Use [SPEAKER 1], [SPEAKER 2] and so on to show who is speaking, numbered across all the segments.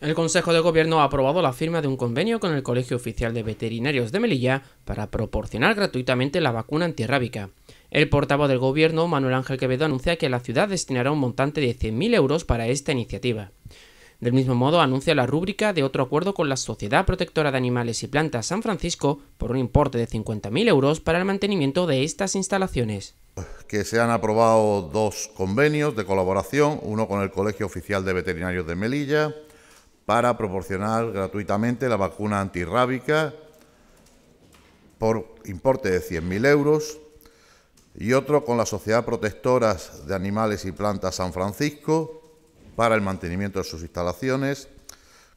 [SPEAKER 1] El Consejo de Gobierno ha aprobado la firma de un convenio con el Colegio Oficial de Veterinarios de Melilla para proporcionar gratuitamente la vacuna antirrábica. El portavoz del Gobierno, Manuel Ángel Quevedo, anuncia que la ciudad destinará un montante de 100.000 euros para esta iniciativa. Del mismo modo, anuncia la rúbrica de otro acuerdo con la Sociedad Protectora de Animales y Plantas San Francisco por un importe de 50.000 euros para el mantenimiento de estas instalaciones.
[SPEAKER 2] Que se han aprobado dos convenios de colaboración, uno con el Colegio Oficial de Veterinarios de Melilla, para proporcionar gratuitamente la vacuna antirrábica por importe de 100.000 euros y otro con la Sociedad Protectoras de Animales y Plantas San Francisco para el mantenimiento de sus instalaciones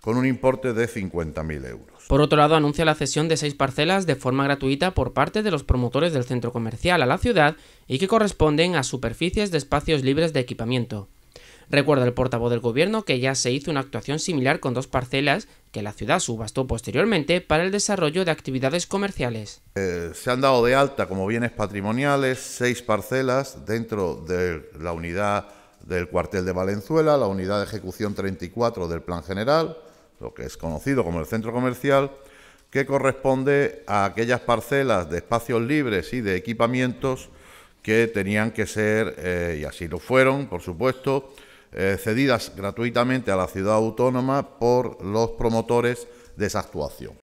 [SPEAKER 2] con un importe de 50.000 euros.
[SPEAKER 1] Por otro lado, anuncia la cesión de seis parcelas de forma gratuita por parte de los promotores del centro comercial a la ciudad y que corresponden a superficies de espacios libres de equipamiento. Recuerda el portavoz del gobierno que ya se hizo una actuación similar con dos parcelas que la ciudad subastó posteriormente para el desarrollo de actividades comerciales.
[SPEAKER 2] Eh, se han dado de alta como bienes patrimoniales seis parcelas dentro de la unidad del cuartel de Valenzuela, la unidad de ejecución 34 del Plan General, lo que es conocido como el centro comercial, que corresponde a aquellas parcelas de espacios libres y de equipamientos que tenían que ser, eh, y así lo fueron, por supuesto, eh, cedidas gratuitamente a la ciudad autónoma por los promotores de esa actuación.